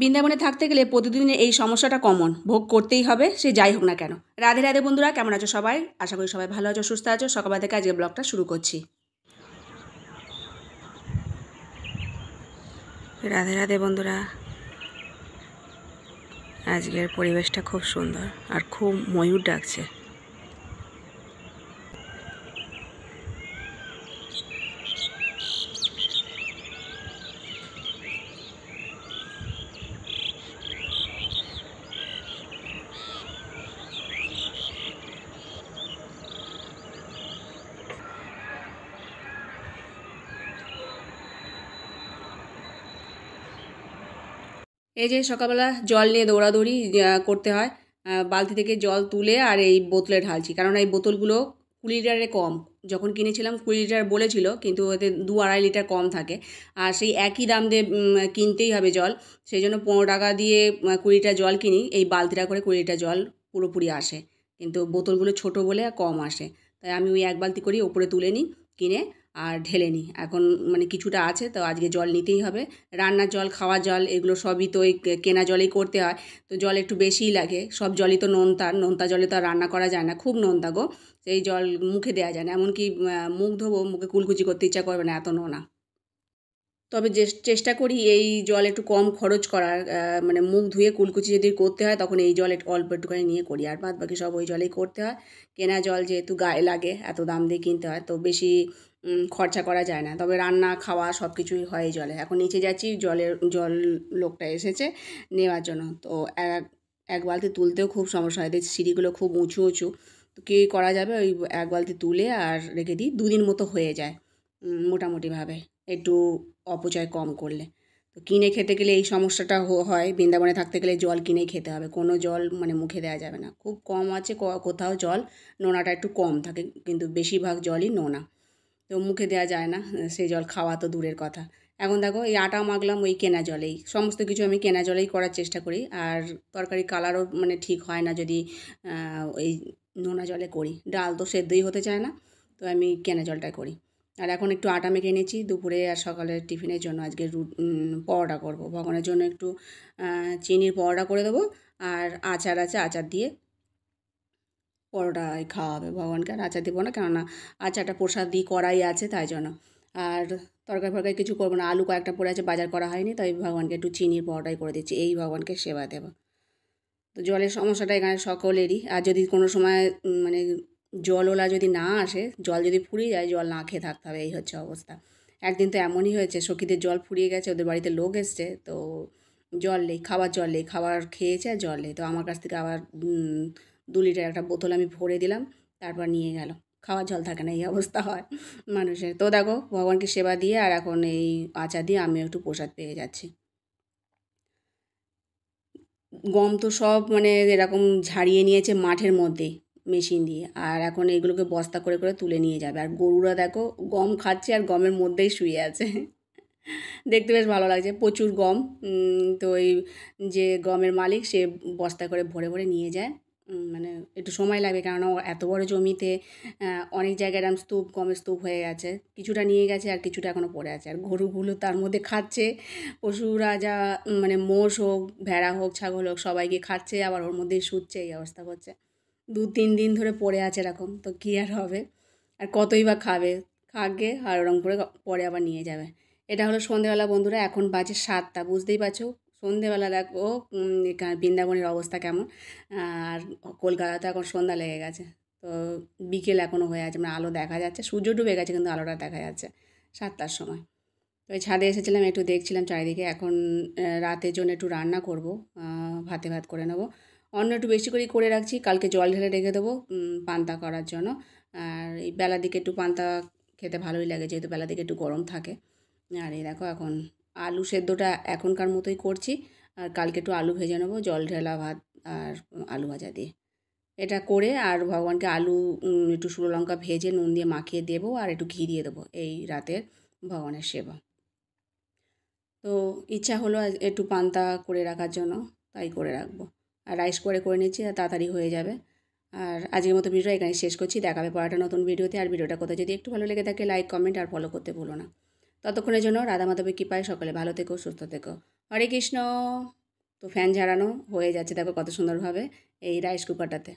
বৃন্দাবনে থাকতে গেলে প্রতিদিনের এই সমস্যাটা কমন ভোগ করতেই হবে সে যাই হোক না কেন রাধে রাধে বন্ধুরা কেমন আছো সবাই আশা করি সবাই ভালো আছো সুস্থ আছো সকাল থেকে আজকে ব্লগটা শুরু করছি রাধে রাধে বন্ধুরা আজকের পরিবেশটা খুব সুন্দর আর খুব ময়ূর ডাকছে এই যে সকালবেলা জল নিয়ে দৌড়াদৌড়ি করতে হয় বালতি থেকে জল তুলে আর এই বোতলে ঢালছি কারণ এই বোতলগুলো কুড়ি লিটারে কম যখন কিনেছিলাম কুড়ি লিটার বলেছিল কিন্তু ওতে দু আড়াই লিটার কম থাকে আর সেই একই দাম দিয়ে কিনতেই হবে জল সেই জন্য পনেরো টাকা দিয়ে কুড়ি লিটার জল কিনি এই বালতিটা করে কুড়ি লিটার জল পুরোপুরি আসে কিন্তু বোতলগুলো ছোট বলে কম আসে তাই আমি ওই এক বালতি করি ওপরে তুলে নিই কিনে আর ঢেলে নিই এখন মানে কিছুটা আছে তো আজকে জল নিতেই হবে রান্নার জল খাওয়া জল এগুলো সবই তো ওই কেনা জলেই করতে হয় তো জল একটু বেশিই লাগে সব জলই তো নোনতা নোনতা জলে তো আর রান্না করা যায় না খুব নোনতা গো সেই জল মুখে দেওয়া যায় না এমনকি মুখ ধোবো মুখে কুলকুচি করতে ইচ্ছা করবে না এত নোনা তবে যে চেষ্টা করি এই জল একটু কম খরচ করার মানে মুখ ধুয়ে কুলকুচি যদি করতে হয় তখন এই জল একটু অল্প একটুখানি নিয়ে করি আর বাদ বাকি সব ওই জলেই করতে হয় কেনা জল যেহেতু গায়ে লাগে এত দাম দিয়ে কিনতে হয় তো বেশি খরচা করা যায় না তবে রান্না খাওয়া সব কিছুই হয় এই জলে এখন নিচে যাচ্ছি জলের জল লোকটা এসেছে নেওয়ার জন্য তো এক এক বালতি তুলতেও খুব সমস্যা হয় সিঁড়িগুলো খুব উঁচু উঁচু তো কী করা যাবে ওই এক বালতি তুলে আর রেখে দিই দুদিন মতো হয়ে যায় মোটামুটিভাবে একটু অপচয় কম করলে তো কিনে খেতে গেলে এই সমস্যাটা হয় বৃন্দাবনে থাকতে গেলে জল কিনেই খেতে হবে কোনো জল মানে মুখে দেওয়া যাবে না খুব কম আছে কোথাও জল নোনাটা একটু কম থাকে কিন্তু বেশিরভাগ জলই নোনা তো মুখে দেওয়া যায় না সেই জল খাওয়া তো দূরের কথা এখন দেখো এই আটা মাখলাম ওই কেনা জলেই সমস্ত কিছু আমি কেনা জলেই করার চেষ্টা করি আর তরকারি কালারও মানে ঠিক হয় না যদি ওই নোনা জলে করি ডাল তো সেদ্ধই হতে চায় না তো আমি কেনা জলটাই করি আর এখন একটু আটা মেখে নিয়েছি দুপুরে আর সকালের টিফিনের জন্য আজকে রু পরোটা করব ভগবানের জন্য একটু চিনির পরোটা করে দেবো আর আচার আছে আচার দিয়ে পরোটা খাওয়াবে ভগবানকে আর আচার দেবো না কেননা আচারটা প্রসাদ দিয়ে করাই আছে তাই জন্য আর তরকারি ফরকারি কিছু করবো না আলু কয়েকটা পড়ে আছে বাজার করা হয়নি তাই ভগবানকে একটু চিনির পরোটাই করে দিচ্ছি এই ভগবানকে সেবা দেবো তো জলের সমস্যাটা এখানে সকলেরই আর যদি কোনো সময় মানে জলওলা যদি না আসে জল যদি ফুরিয়ে যায় জল না খেয়ে থাকতে হবে এই হচ্ছে অবস্থা একদিন তো এমনই হয়েছে সখীদের জল ফুরিয়ে গেছে ওদের বাড়িতে লোক এসছে তো জল নেই খাবার জল নেই খাবার খেয়েছে আর জল নেই তো আমার কাছ থেকে আবার দু লিটার একটা বোতল আমি ভরে দিলাম তারপর নিয়ে গেল খাওয়া জল থাকে না এই অবস্থা হয় মানুষের তো দেখো ভগবানকে সেবা দিয়ে আর এখন এই আচা দিয়ে আমি একটু প্রসাদ পেয়ে যাচ্ছি গম তো সব মানে এরকম ঝাড়িয়ে নিয়েছে মাঠের মধ্যে মেশিন দিয়ে আর এখন এগুলোকে বস্তা করে করে তুলে নিয়ে যাবে আর গরুরা দেখো গম খাচ্ছে আর গমের মধ্যেই শুয়ে আছে দেখতে বেশ ভালো লাগছে প্রচুর গম তো এই যে গমের মালিক সে বস্তা করে ভরে ভরে নিয়ে যায় মানে একটু সময় লাগবে কেননা এত বড় জমিতে অনেক জায়গায় এরম স্তূপ গমের স্তূপ হয়ে গেছে কিছুটা নিয়ে গেছে আর কিছুটা এখনও পড়ে আছে আর গরুগুলো তার মধ্যে খাচ্ছে পশুরা যা মানে মোষ হোক ভেড়া হোক ছাগল হোক সবাইকে খাচ্ছে আবার ওর মধ্যেই শুচ্ছে এই অবস্থা করছে দু তিন দিন ধরে পড়ে আছে এরকম তো কী আর হবে আর কতই বা খাবে খাগে আর ওরম করে পরে আবার নিয়ে যাবে এটা হলো সন্ধেবেলা বন্ধুরা এখন বাজে সাতটা বুঝতেই পারছো সন্ধেবেলা দেখো বৃন্দাবনের অবস্থা কেমন আর কলকাতাতে এখন সন্ধ্যা লেগে গেছে তো বিকেল এখনও হয়ে আছে মানে আলো দেখা যাচ্ছে সূর্য ডুবে গেছে কিন্তু আলোটা দেখা যাচ্ছে সাতটার সময় তো ছাদে এসেছিলাম একটু দেখছিলাম চারিদিকে এখন রাতের জন্য একটু রান্না করব ভাতে ভাত করে নেবো অন্য একটু বেশি করেই করে রাখছি কালকে জল ঢেলে রেখে দেবো পান্তা করার জন্য আর এই বেলা দিকে একটু পান্তা খেতে ভালোই লাগে যেহেতু বেলা দিকে একটু গরম থাকে আর এই দেখো এখন আলু সেদ্ধটা এখনকার মতোই করছি আর কালকে একটু আলু ভেজে নেবো জল ঢেলা ভাত আর আলু ভাজা দিয়ে এটা করে আর ভগবানকে আলু একটু শুকনো লঙ্কা ভেজে নুন দিয়ে মাখিয়ে দেবো আর একটু ঘি দিয়ে দেবো এই রাতের ভগবানের সেবা তো ইচ্ছা হলো একটু পান্তা করে রাখার জন্য তাই করে রাখবো আর রাইস করে করে নিচ্ছি তাড়াতাড়ি হয়ে যাবে আর আজকের মতো ভিডিও এখানে শেষ করছি দেখাবে পড়াটা নতুন ভিডিওতে আর ভিডিওটা কোথাও যদি একটু ভালো লেগে থাকে লাইক কমেন্ট আর ফলো করতে ভুলো না ততক্ষণের জন্য রাধা কী কৃপায় সকলে ভালো থেকো সুস্থ থেকো হরে কৃষ্ণ তো ফ্যান ঝাড়ানো হয়ে যাচ্ছে দেখো কত সুন্দরভাবে এই রাইস কুকারটাতে